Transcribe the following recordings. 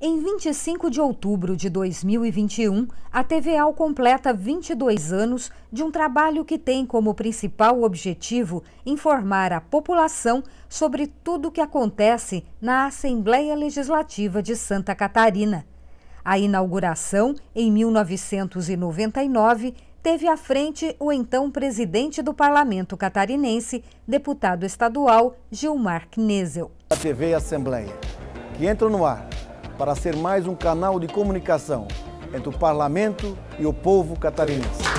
Em 25 de outubro de 2021, a TVAL completa 22 anos de um trabalho que tem como principal objetivo informar a população sobre tudo o que acontece na Assembleia Legislativa de Santa Catarina. A inauguração, em 1999, teve à frente o então presidente do parlamento catarinense, deputado estadual Gilmar Knesel. A TV Assembleia, que entra no ar para ser mais um canal de comunicação entre o parlamento e o povo catarinense.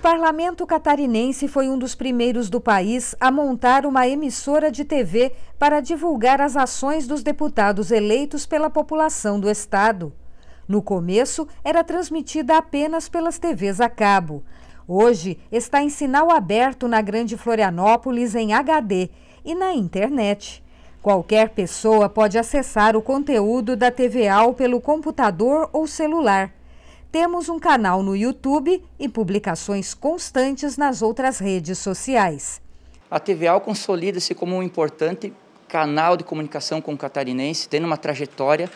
parlamento catarinense foi um dos primeiros do país a montar uma emissora de TV para divulgar as ações dos deputados eleitos pela população do estado. No começo, era transmitida apenas pelas TVs a cabo. Hoje, está em sinal aberto na Grande Florianópolis em HD e na internet. Qualquer pessoa pode acessar o conteúdo da TV pelo computador ou celular. Temos um canal no YouTube e publicações constantes nas outras redes sociais. A TVA consolida-se como um importante canal de comunicação com o catarinense, tendo uma trajetória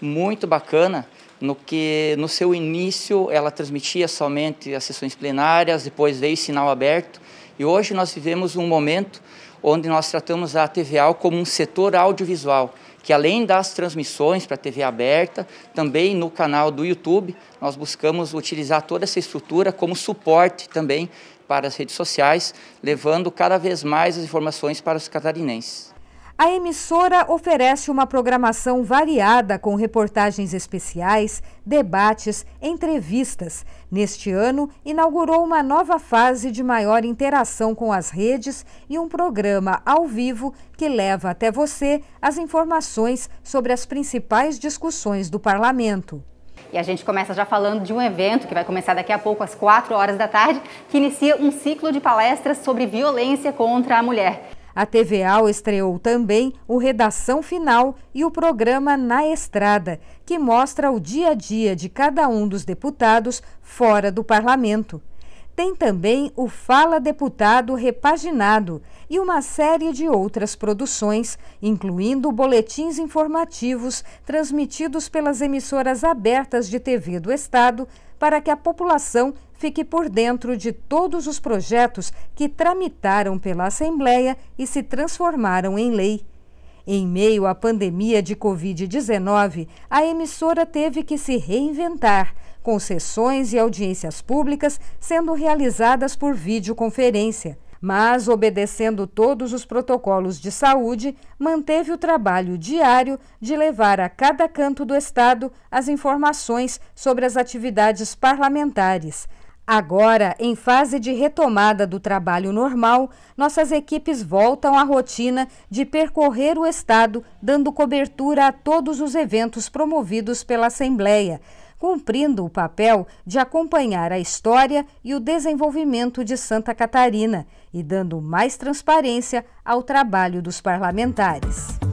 muito bacana no que no seu início ela transmitia somente as sessões plenárias, depois veio sinal aberto e hoje nós vivemos um momento onde nós tratamos a TVA como um setor audiovisual que além das transmissões para TV aberta, também no canal do YouTube, nós buscamos utilizar toda essa estrutura como suporte também para as redes sociais, levando cada vez mais as informações para os catarinenses. A emissora oferece uma programação variada com reportagens especiais, debates, entrevistas. Neste ano, inaugurou uma nova fase de maior interação com as redes e um programa ao vivo que leva até você as informações sobre as principais discussões do parlamento. E a gente começa já falando de um evento que vai começar daqui a pouco, às 4 horas da tarde, que inicia um ciclo de palestras sobre violência contra a mulher. A TVAL estreou também o Redação Final e o programa Na Estrada, que mostra o dia a dia de cada um dos deputados fora do parlamento. Tem também o Fala Deputado Repaginado e uma série de outras produções, incluindo boletins informativos transmitidos pelas emissoras abertas de TV do Estado para que a população fique por dentro de todos os projetos que tramitaram pela Assembleia e se transformaram em lei. Em meio à pandemia de Covid-19, a emissora teve que se reinventar, com sessões e audiências públicas sendo realizadas por videoconferência mas, obedecendo todos os protocolos de saúde, manteve o trabalho diário de levar a cada canto do Estado as informações sobre as atividades parlamentares. Agora, em fase de retomada do trabalho normal, nossas equipes voltam à rotina de percorrer o Estado, dando cobertura a todos os eventos promovidos pela Assembleia cumprindo o papel de acompanhar a história e o desenvolvimento de Santa Catarina e dando mais transparência ao trabalho dos parlamentares.